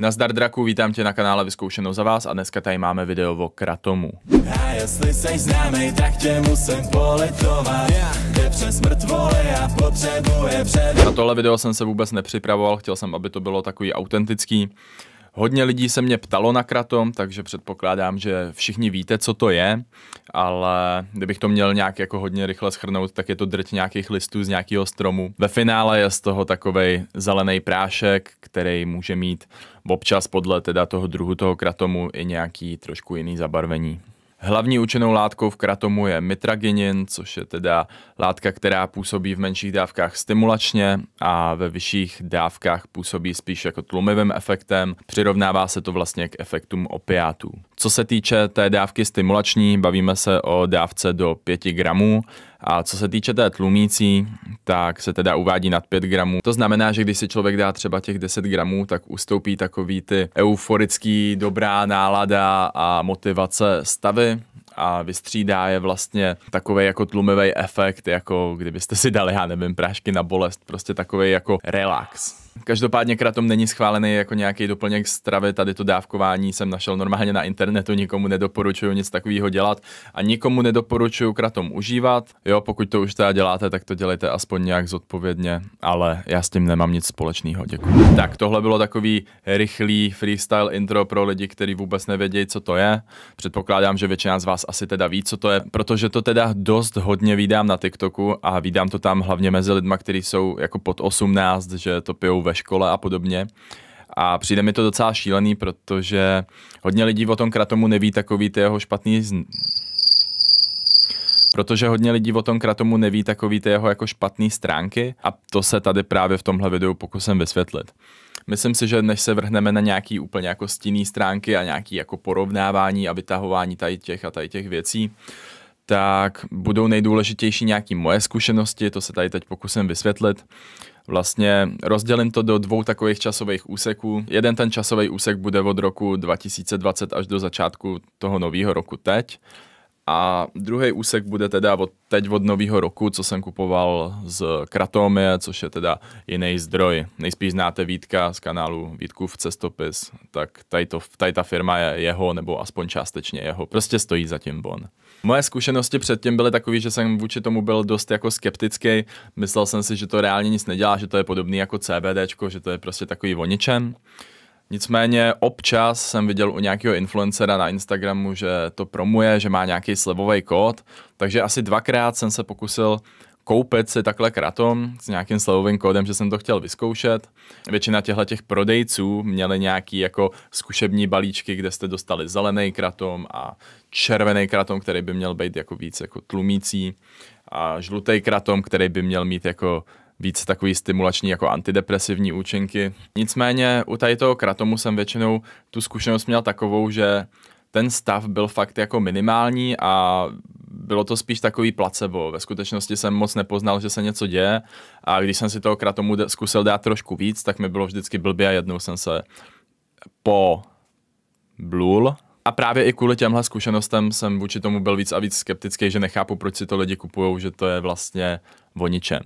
Nazdar draku, vítám tě na kanále Vyzkoušenou za vás a dneska tady máme video o Kratomu. A jestli jsi známej, tak tě musím poletovat. Jde přes mrtvoly a potřebuje před... Na tohle video jsem se vůbec nepřipravoval, chtěl jsem, aby to bylo takový autentický. Hodně lidí se mě ptalo na kratom, takže předpokládám, že všichni víte, co to je, ale kdybych to měl nějak jako hodně rychle schrnout, tak je to drť nějakých listů z nějakého stromu. Ve finále je z toho takový zelený prášek, který může mít občas podle teda toho druhu toho kratomu i nějaký trošku jiný zabarvení. Hlavní účinnou látkou v kratomu je mitraginin, což je teda látka, která působí v menších dávkách stimulačně a ve vyšších dávkách působí spíš jako tlumivým efektem. Přirovnává se to vlastně k efektům opiátů. Co se týče té dávky stimulační, bavíme se o dávce do 5 gramů. A co se týče té tlumící, tak se teda uvádí nad 5 gramů. To znamená, že když si člověk dá třeba těch 10 gramů, tak ustoupí takový ty euforický, dobrá nálada a motivace stavy a vystřídá je vlastně takový jako tlumivý efekt, jako kdybyste si dali, já nevím, prášky na bolest, prostě takový jako relax. Každopádně kratom není schválený jako nějaký doplněk stravy, tady to dávkování jsem našel normálně na internetu, nikomu nedoporučuju nic takového dělat a nikomu nedoporučuju kratom užívat. Jo, pokud to už teda děláte, tak to dělejte aspoň nějak zodpovědně, ale já s tím nemám nic společného, děkuji. Tak tohle bylo takový rychlý freestyle intro pro lidi, kteří vůbec nevědějí, co to je. Předpokládám, že většina z vás asi teda ví, co to je, protože to teda dost hodně vydám na TikToku a vydám to tam hlavně mezi lidma, kteří jsou jako pod 18, že to pijou jsou ve škole a podobně. A přijde mi to docela šílený, protože hodně lidí o tom kratomu neví takový ty jeho špatný z... Protože hodně lidí o tom kratomu neví takový ty jeho jako špatný stránky a to se tady právě v tomhle videu pokusím vysvětlit. Myslím si, že než se vrhneme na nějaký úplně jako stinný stránky a nějaký jako porovnávání a vytahování tady těch a tady těch věcí, tak budou nejdůležitější nějaký moje zkušenosti, to se tady teď pokusím vysvětlit. Vlastně rozdělím to do dvou takových časových úseků. Jeden ten časový úsek bude od roku 2020 až do začátku toho nového roku teď. A druhý úsek bude teda od teď od nového roku, co jsem kupoval z Kratomie, což je teda jiný zdroj. Nejspíš znáte Vítka z kanálu v cestopis, tak tady, to, tady ta firma je jeho, nebo aspoň částečně jeho. Prostě stojí za tím Bon. Moje zkušenosti předtím byly takové, že jsem vůči tomu byl dost jako skeptický. Myslel jsem si, že to reálně nic nedělá, že to je podobný jako CBD, že to je prostě takový voničen. ničem. Nicméně občas jsem viděl u nějakého influencera na Instagramu, že to promuje, že má nějaký slevový kód, takže asi dvakrát jsem se pokusil koupit si takhle kratom s nějakým slevovým kódem, že jsem to chtěl vyzkoušet. Většina těchto těch prodejců měli nějaký jako zkušební balíčky, kde jste dostali zelený kratom a červený kratom, který by měl být jako víc jako tlumící a žlutý kratom, který by měl mít jako více takový stimulační jako antidepresivní účinky. Nicméně u tady toho kratomu jsem většinou tu zkušenost měl takovou, že ten stav byl fakt jako minimální a bylo to spíš takový placebo. Ve skutečnosti jsem moc nepoznal, že se něco děje a když jsem si toho kratomu zkusil dát trošku víc, tak mi bylo vždycky blbě a jednou jsem se po blul, a právě i kvůli těmhle zkušenostem jsem vůči tomu byl víc a víc skeptický, že nechápu, proč si to lidi kupují, že to je vlastně o ničem.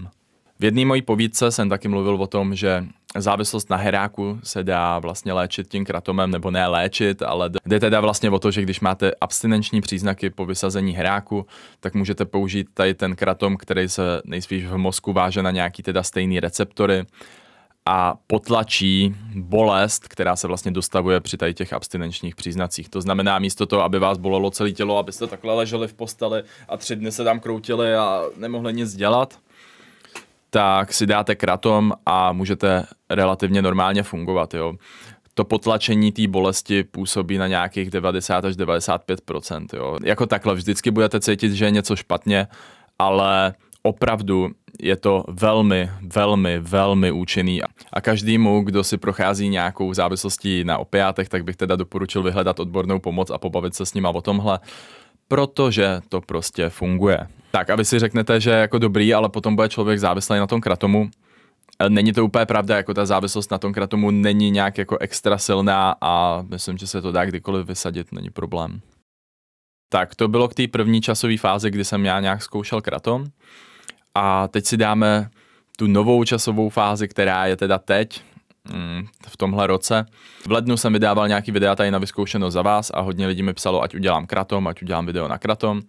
V jedné mojí povídce jsem taky mluvil o tom, že závislost na heráku se dá vlastně léčit tím kratomem, nebo ne léčit, ale jde teda vlastně o to, že když máte abstinenční příznaky po vysazení heráku, tak můžete použít tady ten kratom, který se nejspíš v mozku váže na nějaký teda stejný receptory a potlačí bolest, která se vlastně dostavuje při tady těch abstinenčních příznacích. To znamená, místo toho, aby vás bolelo celé tělo, abyste takhle leželi v posteli a tři dny se tam kroutili a nemohli nic dělat, tak si dáte kratom a můžete relativně normálně fungovat. Jo. To potlačení té bolesti působí na nějakých 90 až 95 jo. Jako takhle vždycky budete cítit, že je něco špatně, ale opravdu je to velmi, velmi, velmi účinný a každému, kdo si prochází nějakou závislostí na opiátech, tak bych teda doporučil vyhledat odbornou pomoc a pobavit se s nima o tomhle protože to prostě funguje. Tak a vy si řeknete, že jako dobrý, ale potom bude člověk závislý na tom kratomu. E, není to úplně pravda, jako ta závislost na tom kratomu není nějak jako extra silná a myslím, že se to dá kdykoliv vysadit, není problém. Tak to bylo k té první časové fázi, kdy jsem já nějak zkoušel kratom. A teď si dáme tu novou časovou fázi, která je teda teď, Mm, v tomhle roce. V lednu jsem vydával nějaký videa tady na vyzkoušeno za vás a hodně lidí mi psalo, ať udělám kratom, ať udělám video na kratom.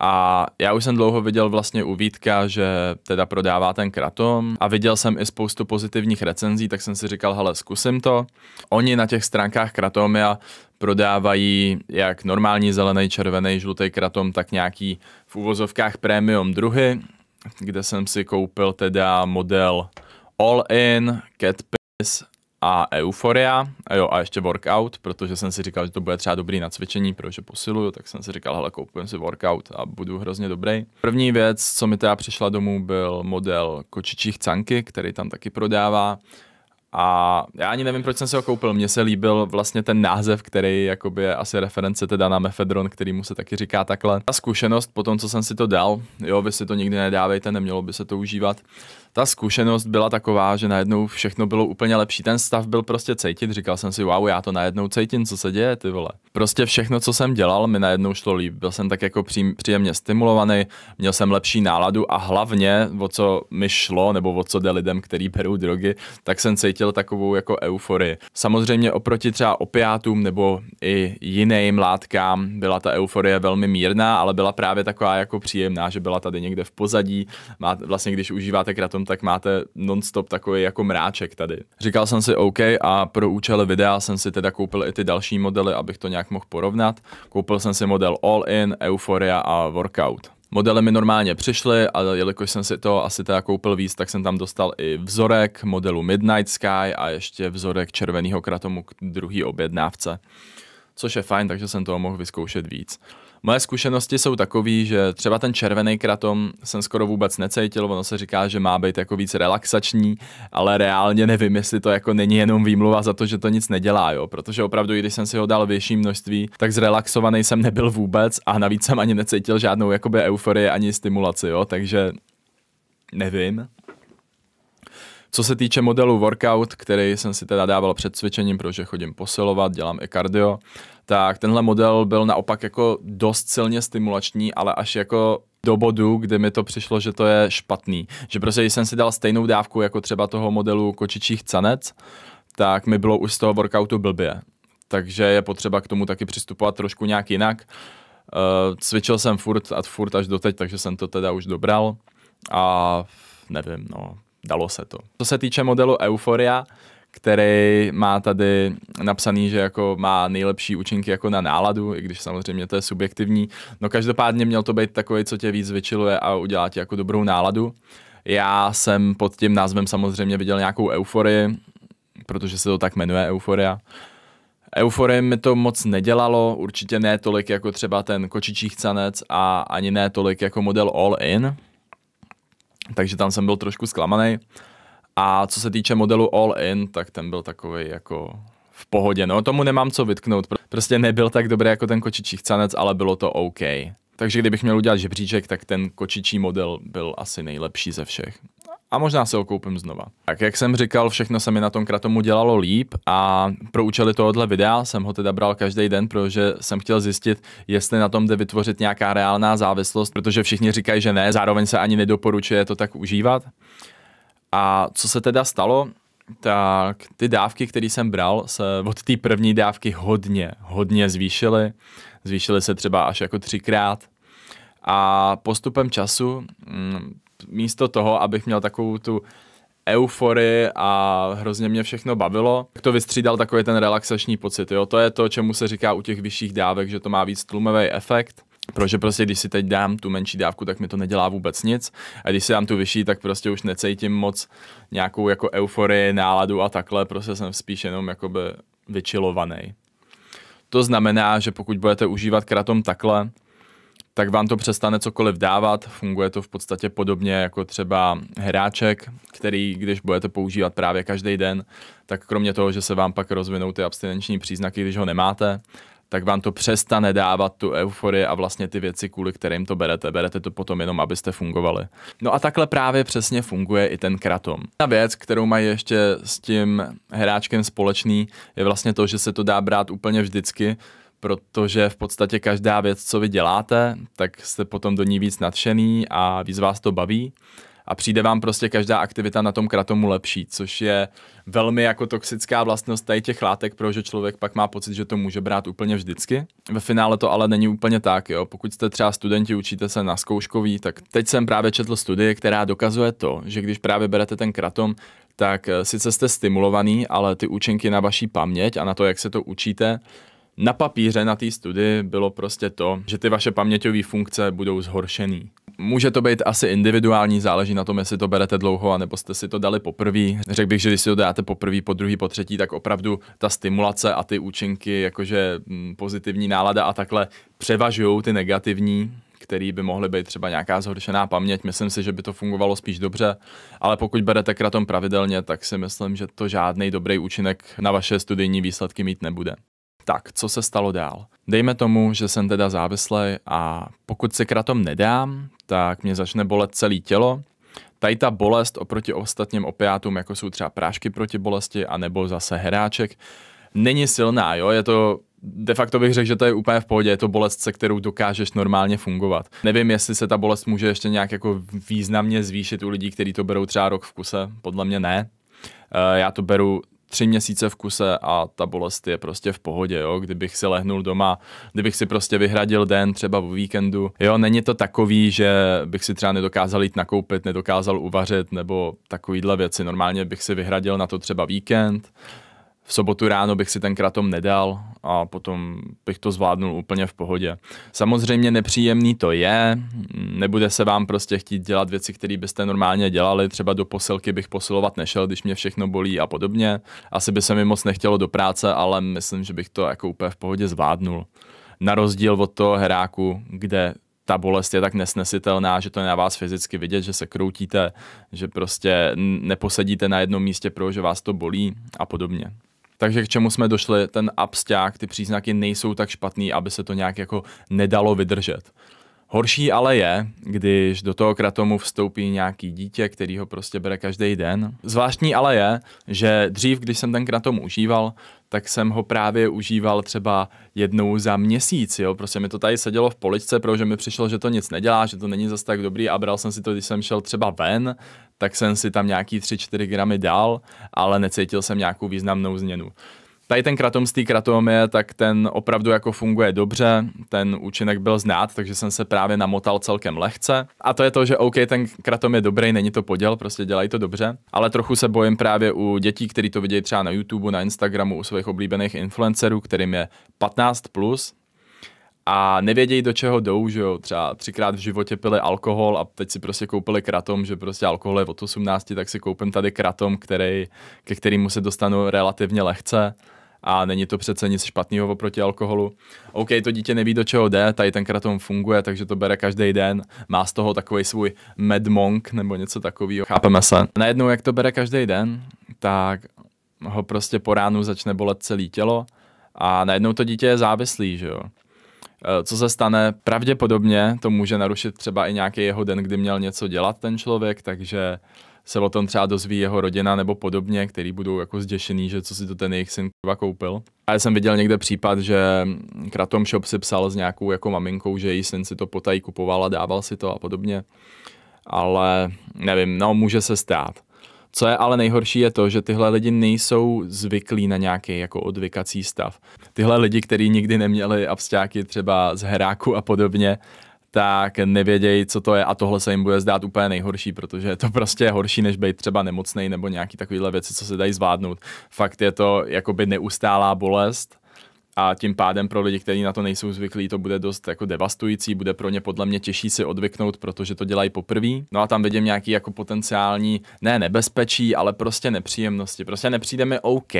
A já už jsem dlouho viděl vlastně u Vítka, že teda prodává ten kratom a viděl jsem i spoustu pozitivních recenzí, tak jsem si říkal, hele, zkusím to. Oni na těch stránkách kratomia prodávají jak normální zelený, červený, žlutý kratom, tak nějaký v úvozovkách premium druhy, kde jsem si koupil teda model All In, Cat a Euforia, a jo, a ještě Workout, protože jsem si říkal, že to bude třeba dobrý na cvičení, protože posiluju, tak jsem si říkal, hele, koupím si Workout a budu hrozně dobrý. První věc, co mi teda přišla domů, byl model kočičích canky, který tam taky prodává. A já ani nevím, proč jsem si ho koupil. Mně se líbil vlastně ten název, který jakoby je asi reference teda na mefedron, který mu se taky říká takhle. Ta zkušenost po tom, co jsem si to dal, jo, vy si to nikdy nedávejte, nemělo by se to užívat. Ta zkušenost byla taková, že najednou všechno bylo úplně lepší. Ten stav byl prostě cejtit. Říkal jsem si, wow, já to najednou cejtím, co se děje, ty vole. Prostě všechno, co jsem dělal, mi najednou šlo líp. Byl jsem tak jako přím, příjemně stimulovaný, měl jsem lepší náladu a hlavně, o co mi šlo, nebo o co jde lidem, který berou drogy, tak jsem cítil cítil takovou jako euforii. Samozřejmě oproti třeba opiátům nebo i jiným látkám byla ta euforie velmi mírná, ale byla právě taková jako příjemná, že byla tady někde v pozadí. Má, vlastně když užíváte kratom, tak máte nonstop takový jako mráček tady. Říkal jsem si OK a pro účely videa jsem si teda koupil i ty další modely, abych to nějak mohl porovnat. Koupil jsem si model All In, Euphoria a Workout. Modely mi normálně přišly, ale jelikož jsem si to asi teda koupil víc, tak jsem tam dostal i vzorek modelu Midnight Sky a ještě vzorek červeného kratomu k druhý objednávce. Což je fajn, takže jsem toho mohl vyzkoušet víc. Moje zkušenosti jsou takové, že třeba ten červený kratom jsem skoro vůbec necítil, ono se říká, že má být jako víc relaxační, ale reálně nevím, jestli to jako není jenom výmluva za to, že to nic nedělá, jo, protože opravdu, i když jsem si ho dal větší množství, tak zrelaxovaný jsem nebyl vůbec a navíc jsem ani necítil žádnou jakoby euforii ani stimulaci, jo, takže nevím. Co se týče modelu workout, který jsem si teda dával před cvičením, protože chodím posilovat, dělám i kardio, tak tenhle model byl naopak jako dost silně stimulační, ale až jako do bodu, kde mi to přišlo, že to je špatný. Že prostě když jsem si dal stejnou dávku jako třeba toho modelu kočičích canec, tak mi bylo už z toho workoutu blbě. Takže je potřeba k tomu taky přistupovat trošku nějak jinak. Uh, cvičil jsem furt a furt až doteď, takže jsem to teda už dobral a nevím, no, dalo se to. Co se týče modelu Euforia, který má tady napsaný, že jako má nejlepší účinky jako na náladu, i když samozřejmě to je subjektivní. No každopádně měl to být takový, co tě víc vyčiluje a udělá ti jako dobrou náladu. Já jsem pod tím názvem samozřejmě viděl nějakou euforii, protože se to tak jmenuje euforia. Euforie mi to moc nedělalo, určitě ne tolik jako třeba ten kočičí chcanec a ani ne tolik jako model All In, takže tam jsem byl trošku zklamaný. A co se týče modelu All In, tak ten byl takový jako v pohodě. No, tomu nemám co vytknout. Prostě nebyl tak dobrý jako ten kočičí chcanec, ale bylo to OK. Takže kdybych měl udělat žebříček, tak ten kočičí model byl asi nejlepší ze všech a možná se ho koupím znova. Tak jak jsem říkal, všechno se mi na tom kratomu dělalo líp a pro účely tohohle videa jsem ho teda bral každý den, protože jsem chtěl zjistit, jestli na tom jde vytvořit nějaká reálná závislost, protože všichni říkají, že ne, zároveň se ani nedoporučuje to tak užívat. A co se teda stalo? Tak ty dávky, které jsem bral, se od té první dávky hodně, hodně zvýšily. Zvýšily se třeba až jako třikrát. A postupem času, mm, místo toho, abych měl takovou tu euforii a hrozně mě všechno bavilo, tak to vystřídal takový ten relaxační pocit. Jo? To je to, čemu se říká u těch vyšších dávek, že to má víc tlumový efekt. Protože prostě, když si teď dám tu menší dávku, tak mi to nedělá vůbec nic. A když si dám tu vyšší, tak prostě už necítím moc nějakou jako euforii, náladu a takhle. Prostě jsem spíš jenom jakoby vyčilovaný. To znamená, že pokud budete užívat kratom takhle, tak vám to přestane cokoliv dávat. Funguje to v podstatě podobně jako třeba hráček, který, když budete používat právě každý den, tak kromě toho, že se vám pak rozvinou ty abstinenční příznaky, když ho nemáte, tak vám to přestane dávat tu euforii a vlastně ty věci, kvůli kterým to berete. Berete to potom jenom, abyste fungovali. No a takhle právě přesně funguje i ten kratom. Ta věc, kterou mají ještě s tím hráčkem společný, je vlastně to, že se to dá brát úplně vždycky, protože v podstatě každá věc, co vy děláte, tak jste potom do ní víc nadšený a víc vás to baví a přijde vám prostě každá aktivita na tom kratomu lepší, což je velmi jako toxická vlastnost tady těch látek, protože člověk pak má pocit, že to může brát úplně vždycky. Ve finále to ale není úplně tak, jo. Pokud jste třeba studenti, učíte se na zkouškový, tak teď jsem právě četl studie, která dokazuje to, že když právě berete ten kratom, tak eh, sice jste stimulovaný, ale ty účinky na vaší paměť a na to, jak se to učíte, na papíře na té studii bylo prostě to, že ty vaše paměťové funkce budou zhoršený. Může to být asi individuální, záleží na tom, jestli to berete dlouho, anebo jste si to dali poprvé. Řekl bych, že když si to dáte poprvé, po druhý, po třetí, tak opravdu ta stimulace a ty účinky, jakože mm, pozitivní nálada a takhle převažují ty negativní který by mohly být třeba nějaká zhoršená paměť. Myslím si, že by to fungovalo spíš dobře, ale pokud berete kratom pravidelně, tak si myslím, že to žádný dobrý účinek na vaše studijní výsledky mít nebude tak, co se stalo dál? Dejme tomu, že jsem teda závislý a pokud si kratom nedám, tak mě začne bolet celé tělo, tady ta bolest oproti ostatním opiátům, jako jsou třeba prášky proti bolesti, a nebo zase heráček, není silná, jo, je to De facto bych řekl, že to je úplně v pohodě, je to bolest, se kterou dokážeš normálně fungovat. Nevím, jestli se ta bolest může ještě nějak jako významně zvýšit u lidí, kteří to berou třeba rok v kuse, podle mě ne. Eh, já to beru tři měsíce v kuse a ta bolest je prostě v pohodě, jo. Kdybych si lehnul doma, kdybych si prostě vyhradil den třeba v víkendu, jo, není to takový, že bych si třeba nedokázal jít nakoupit, nedokázal uvařit nebo takovýhle věci. Normálně bych si vyhradil na to třeba víkend, v sobotu ráno bych si ten kratom nedal a potom bych to zvládnul úplně v pohodě. Samozřejmě nepříjemný to je, nebude se vám prostě chtít dělat věci, které byste normálně dělali, třeba do posilky bych posilovat nešel, když mě všechno bolí a podobně. Asi by se mi moc nechtělo do práce, ale myslím, že bych to jako úplně v pohodě zvládnul. Na rozdíl od toho heráku, kde ta bolest je tak nesnesitelná, že to je na vás fyzicky vidět, že se kroutíte, že prostě neposedíte na jednom místě, protože vás to bolí a podobně. Takže k čemu jsme došli, ten absťák, ty příznaky nejsou tak špatný, aby se to nějak jako nedalo vydržet. Horší ale je, když do toho kratomu vstoupí nějaký dítě, který ho prostě bere každý den. Zvláštní ale je, že dřív, když jsem ten kratom užíval, tak jsem ho právě užíval třeba jednou za měsíc, jo. Prostě mi to tady sedělo v poličce, protože mi přišlo, že to nic nedělá, že to není zas tak dobrý a bral jsem si to, když jsem šel třeba ven, tak jsem si tam nějaký 3-4 gramy dal, ale necítil jsem nějakou významnou změnu. Tady ten kratom z té kratomie, tak ten opravdu jako funguje dobře, ten účinek byl znát, takže jsem se právě namotal celkem lehce. A to je to, že OK, ten kratom je dobrý, není to poděl, prostě dělají to dobře, ale trochu se bojím právě u dětí, kteří to vidějí třeba na YouTube, na Instagramu, u svých oblíbených influencerů, kterým je 15+, plus, a nevědějí, do čeho jdou, že jo, třeba třikrát v životě pili alkohol a teď si prostě koupili kratom, že prostě alkohol je od 18, tak si koupím tady kratom, který, ke kterému se dostanu relativně lehce a není to přece nic špatného oproti alkoholu. OK, to dítě neví, do čeho jde, tady ten kratom funguje, takže to bere každý den, má z toho takový svůj medmonk nebo něco takového, chápeme se. Najednou, jak to bere každý den, tak ho prostě po ránu začne bolet celé tělo a najednou to dítě je závislý, že jo. Eh, co se stane, pravděpodobně to může narušit třeba i nějaký jeho den, kdy měl něco dělat ten člověk, takže se o tom třeba dozví jeho rodina nebo podobně, který budou jako zděšený, že co si to ten jejich syn kurva koupil. A já jsem viděl někde případ, že Kratom Shop si psal s nějakou jako maminkou, že její syn si to potají kupoval a dával si to a podobně. Ale nevím, no může se stát. Co je ale nejhorší je to, že tyhle lidi nejsou zvyklí na nějaký jako odvykací stav. Tyhle lidi, kteří nikdy neměli abstáky třeba z heráku a podobně, tak nevědějí, co to je a tohle se jim bude zdát úplně nejhorší, protože je to prostě horší, než být třeba nemocný nebo nějaký takovýhle věci, co se dají zvládnout. Fakt je to jakoby neustálá bolest a tím pádem pro lidi, kteří na to nejsou zvyklí, to bude dost jako devastující, bude pro ně podle mě těžší si odvyknout, protože to dělají poprvé. No a tam vidím nějaký jako potenciální, ne nebezpečí, ale prostě nepříjemnosti. Prostě nepřijde mi OK,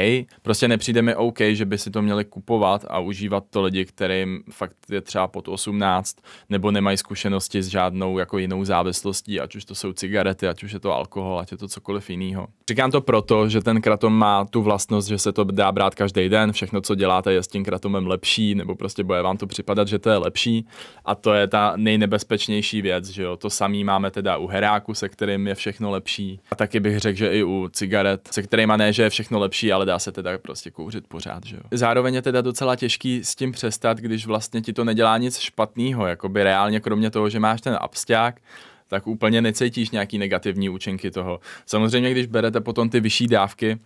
prostě nepřijde mi OK, že by si to měli kupovat a užívat to lidi, kterým fakt je třeba pod 18 nebo nemají zkušenosti s žádnou jako jinou závislostí, ať už to jsou cigarety, ať už je to alkohol, ať je to cokoliv jiného. Říkám to proto, že ten kratom má tu vlastnost, že se to dá brát každý den, všechno, co děláte, je s tím nějakým kratomem lepší, nebo prostě bude vám to připadat, že to je lepší. A to je ta nejnebezpečnější věc, že jo. To samý máme teda u heráku, se kterým je všechno lepší. A taky bych řekl, že i u cigaret, se kterými ne, že je všechno lepší, ale dá se teda prostě kouřit pořád, že jo. Zároveň je teda docela těžký s tím přestat, když vlastně ti to nedělá nic špatného, jako by reálně kromě toho, že máš ten absták, tak úplně necítíš nějaký negativní účinky toho. Samozřejmě, když berete potom ty vyšší dávky,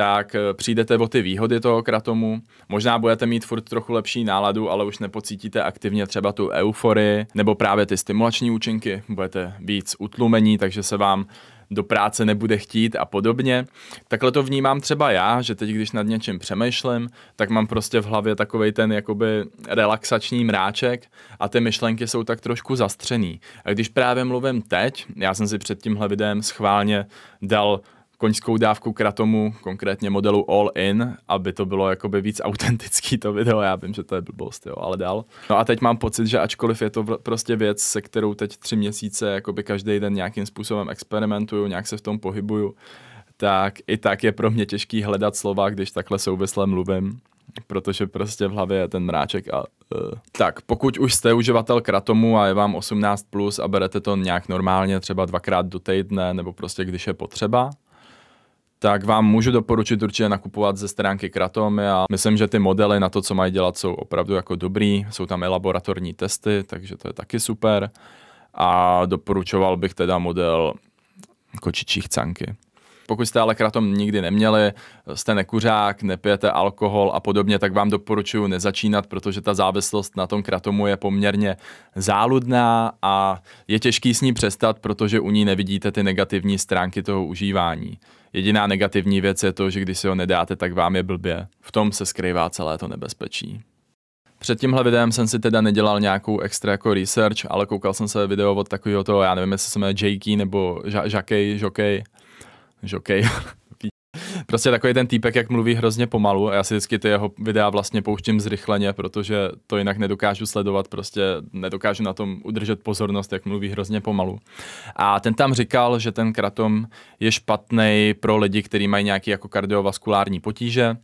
tak eh, přijdete o ty výhody toho kratomu. Možná budete mít furt trochu lepší náladu, ale už nepocítíte aktivně třeba tu euforii nebo právě ty stimulační účinky. Budete víc utlumení, takže se vám do práce nebude chtít a podobně. Takhle to vnímám třeba já, že teď, když nad něčím přemýšlím, tak mám prostě v hlavě takový ten jakoby relaxační mráček a ty myšlenky jsou tak trošku zastřený. A když právě mluvím teď, já jsem si před tímhle videem schválně dal koňskou dávku kratomu, konkrétně modelu All In, aby to bylo jakoby víc autentický to video, já vím, že to je blbost, jo, ale dál. No a teď mám pocit, že ačkoliv je to prostě věc, se kterou teď tři měsíce jakoby každý den nějakým způsobem experimentuju, nějak se v tom pohybuju, tak i tak je pro mě těžký hledat slova, když takhle souvisle mluvím protože prostě v hlavě je ten mráček a uh. tak, pokud už jste uživatel Kratomu a je vám 18 plus a berete to nějak normálně třeba dvakrát do týdne nebo prostě když je potřeba, tak vám můžu doporučit určitě nakupovat ze stránky Kratomy a myslím, že ty modely na to, co mají dělat, jsou opravdu jako dobrý, jsou tam i laboratorní testy, takže to je taky super a doporučoval bych teda model Kočičích canky. Pokud jste ale kratom nikdy neměli, jste nekuřák, nepijete alkohol a podobně, tak vám doporučuji nezačínat, protože ta závislost na tom kratomu je poměrně záludná a je těžký s ní přestat, protože u ní nevidíte ty negativní stránky toho užívání. Jediná negativní věc je to, že když si ho nedáte, tak vám je blbě. V tom se skrývá celé to nebezpečí. Před tímhle videem jsem si teda nedělal nějakou extra jako research, ale koukal jsem se video od takového toho, já nevím, jestli se jmenuje Jakey nebo Žakej, Žokej, žokej. prostě takový ten týpek, jak mluví hrozně pomalu a já si vždycky ty jeho videa vlastně pouštím zrychleně, protože to jinak nedokážu sledovat, prostě nedokážu na tom udržet pozornost, jak mluví hrozně pomalu. A ten tam říkal, že ten kratom je špatný pro lidi, kteří mají nějaké jako kardiovaskulární potíže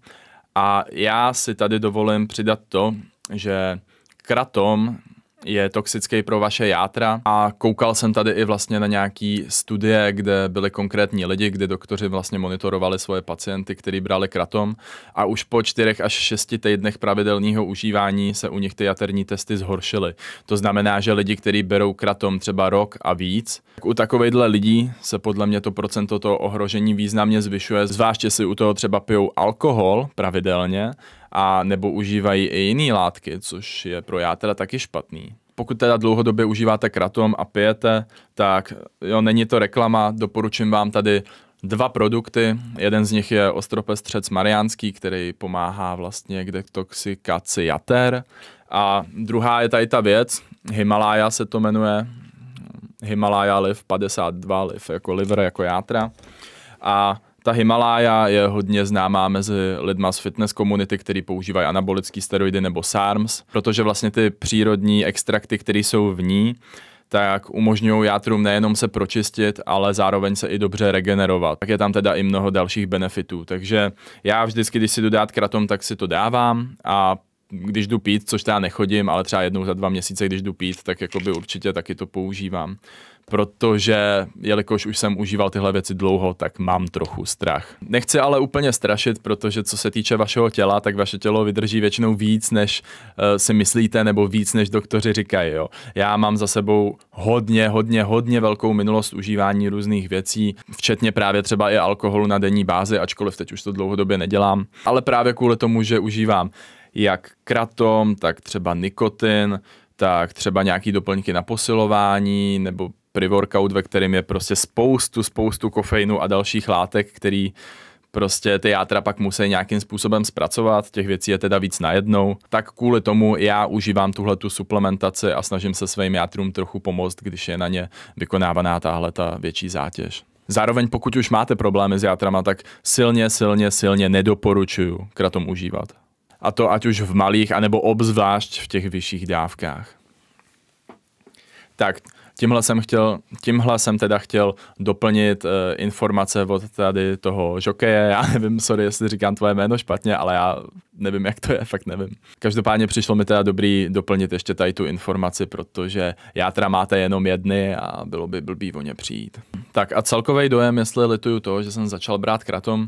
a já si tady dovolím přidat to, že kratom je toxický pro vaše játra a koukal jsem tady i vlastně na nějaký studie, kde byly konkrétní lidi, kde doktoři vlastně monitorovali svoje pacienty, kteří brali kratom a už po čtyřech až šesti týdnech pravidelného užívání se u nich ty jaterní testy zhoršily. To znamená, že lidi, kteří berou kratom třeba rok a víc, tak u takovejhle lidí se podle mě to procento toho ohrožení významně zvyšuje, zvláště si u toho třeba pijou alkohol pravidelně a nebo užívají i jiné látky, což je pro já teda taky špatný. Pokud teda dlouhodobě užíváte kratom a pijete, tak jo, není to reklama, doporučím vám tady dva produkty. Jeden z nich je ostropestřec mariánský, který pomáhá vlastně k detoxikaci jater. A druhá je tady ta věc, Himalája se to jmenuje, Himalája liv 52, liv jako liver, jako játra. A ta Himalája je hodně známá mezi lidma z fitness komunity, který používají anabolické steroidy nebo SARMs, protože vlastně ty přírodní extrakty, které jsou v ní, tak umožňují játrům nejenom se pročistit, ale zároveň se i dobře regenerovat. Tak je tam teda i mnoho dalších benefitů. Takže já vždycky, když si jdu dát kratom, tak si to dávám a když jdu pít, což já nechodím, ale třeba jednou za dva měsíce, když jdu pít, tak jakoby určitě taky to používám protože jelikož už jsem užíval tyhle věci dlouho, tak mám trochu strach. Nechci ale úplně strašit, protože co se týče vašeho těla, tak vaše tělo vydrží většinou víc, než uh, si myslíte, nebo víc, než doktoři říkají. Jo. Já mám za sebou hodně, hodně, hodně velkou minulost užívání různých věcí, včetně právě třeba i alkoholu na denní bázi, ačkoliv teď už to dlouhodobě nedělám, ale právě kvůli tomu, že užívám jak kratom, tak třeba nikotin, tak třeba nějaký doplňky na posilování nebo pre-workout, ve kterém je prostě spoustu, spoustu kofeinu a dalších látek, který prostě ty játra pak musí nějakým způsobem zpracovat, těch věcí je teda víc najednou, tak kvůli tomu já užívám tuhle tu suplementaci a snažím se svým játrům trochu pomoct, když je na ně vykonávaná tahle ta větší zátěž. Zároveň pokud už máte problémy s játrama, tak silně, silně, silně nedoporučuju kratom užívat. A to ať už v malých, anebo obzvlášť v těch vyšších dávkách. Tak, Tímhle jsem, chtěl, tímhle jsem teda chtěl doplnit uh, informace od tady toho žokeje, já nevím, sorry, jestli říkám tvoje jméno špatně, ale já nevím, jak to je, fakt nevím. Každopádně přišlo mi teda dobrý doplnit ještě tady tu informaci, protože játra máte jenom jedny a bylo by blbý o ně přijít. Tak a celkový dojem, jestli lituju to, že jsem začal brát kratom,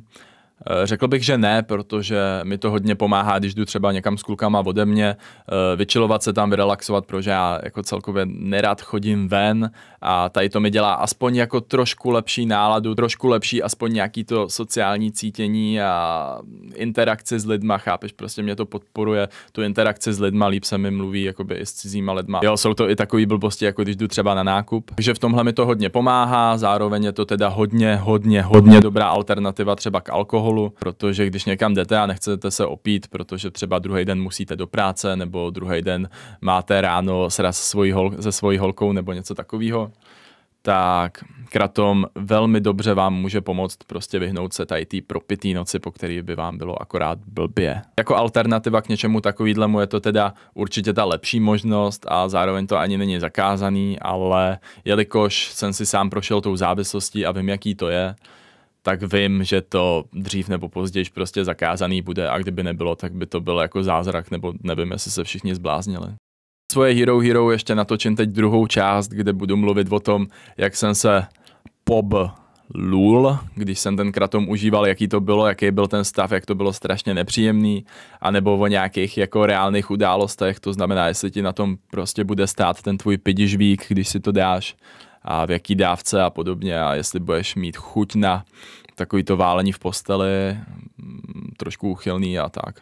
Eh, řekl bych, že ne, protože mi to hodně pomáhá, když jdu třeba někam s klukama ode mě, eh, vyčilovat se tam, vyrelaxovat, protože já jako celkově nerad chodím ven a tady to mi dělá aspoň jako trošku lepší náladu, trošku lepší aspoň nějaký to sociální cítění a interakce s lidma, chápeš, prostě mě to podporuje, tu interakce s lidma, líp se mi mluví jakoby i s cizíma lidma. Jo, jsou to i takový blbosti, jako když jdu třeba na nákup, takže v tomhle mi to hodně pomáhá, zároveň je to teda hodně, hodně, hodně dobrá alternativa třeba k alkoholu, alkoholu, protože když někam jdete a nechcete se opít, protože třeba druhý den musíte do práce nebo druhý den máte ráno sraz svojí hol- se svojí holkou nebo něco takového, tak kratom velmi dobře vám může pomoct prostě vyhnout se tady té propitý noci, po který by vám bylo akorát blbě. Jako alternativa k něčemu takovýhlemu je to teda určitě ta lepší možnost a zároveň to ani není zakázaný, ale jelikož jsem si sám prošel tou závislostí a vím, jaký to je, tak vím, že to dřív nebo později prostě zakázaný bude a kdyby nebylo, tak by to byl jako zázrak, nebo nevím, jestli se všichni zbláznili. Svoje Hero Hero ještě natočím teď druhou část, kde budu mluvit o tom, jak jsem se pob lul, když jsem ten kratom užíval, jaký to bylo, jaký byl ten stav, jak to bylo strašně nepříjemný, anebo o nějakých jako reálných událostech, to znamená, jestli ti na tom prostě bude stát ten tvůj pidižvík, když si to dáš, a v jaký dávce a podobně a jestli budeš mít chuť na takový to válení v posteli, mm, trošku uchylný a tak.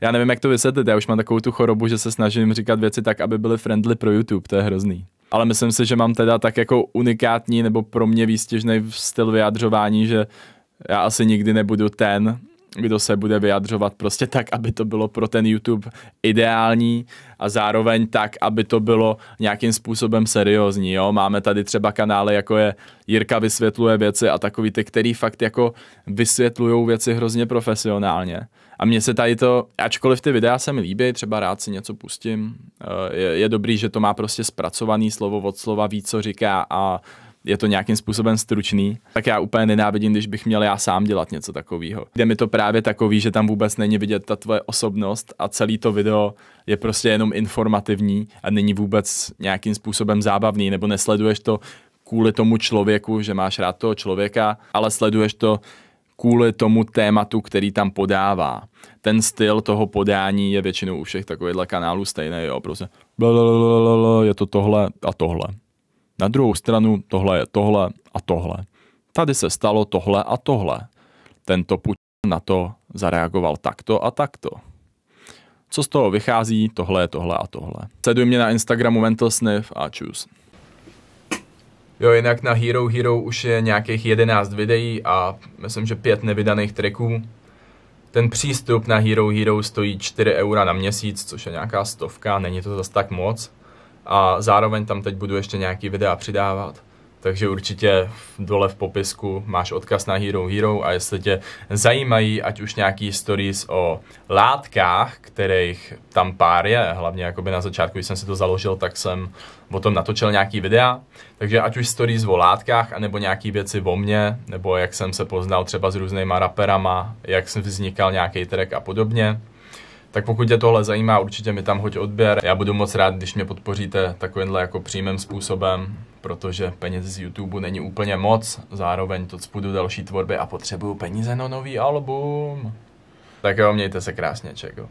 Já nevím, jak to vysvětlit, já už mám takovou tu chorobu, že se snažím říkat věci tak, aby byly friendly pro YouTube, to je hrozný. Ale myslím si, že mám teda tak jako unikátní nebo pro mě výstěžný styl vyjadřování, že já asi nikdy nebudu ten, kdo se bude vyjadřovat prostě tak, aby to bylo pro ten YouTube ideální a zároveň tak, aby to bylo nějakým způsobem seriózní. Jo? Máme tady třeba kanály, jako je Jirka vysvětluje věci a takový ty, který fakt jako vysvětlují věci hrozně profesionálně. A mně se tady to, ačkoliv ty videa se mi líbí, třeba rád si něco pustím, eh, je, je dobrý, že to má prostě zpracovaný slovo od slova, ví, co říká a je to nějakým způsobem stručný, tak já úplně nenávidím, když bych měl já sám dělat něco takového. Jde mi to právě takový, že tam vůbec není vidět ta tvoje osobnost a celý to video je prostě jenom informativní a není vůbec nějakým způsobem zábavný, nebo nesleduješ to kvůli tomu člověku, že máš rád toho člověka, ale sleduješ to kvůli tomu tématu, který tam podává. Ten styl toho podání je většinou u všech takovýchhle kanálů stejný, jo, prostě je to tohle a tohle. Na druhou stranu tohle je tohle a tohle. Tady se stalo tohle a tohle. Tento puč na to zareagoval takto a takto. Co z toho vychází? Tohle, je tohle a tohle. Sleduj mě na Instagramu Mental Sniff a čus. Jo, jinak na Hero Hero už je nějakých 11 videí a myslím, že pět nevydaných tracků. Ten přístup na Hero Hero stojí 4 eura na měsíc, což je nějaká stovka, není to zas tak moc a zároveň tam teď budu ještě nějaký videa přidávat. Takže určitě dole v popisku máš odkaz na Hero Hero a jestli tě zajímají ať už nějaký stories o látkách, kterých tam pár je, hlavně jakoby na začátku, když jsem si to založil, tak jsem o tom natočil nějaký videa. Takže ať už stories o látkách, anebo nějaký věci o mně, nebo jak jsem se poznal třeba s různýma raperama, jak jsem vznikal nějaký track a podobně. Tak pokud tě tohle zajímá, určitě mi tam hoď odběr. Já budu moc rád, když mě podpoříte takovýmhle jako přímým způsobem, protože peněz z YouTube není úplně moc, zároveň to budu další tvorby a potřebuju peníze na nový album. Tak jo, mějte se krásně, čeko.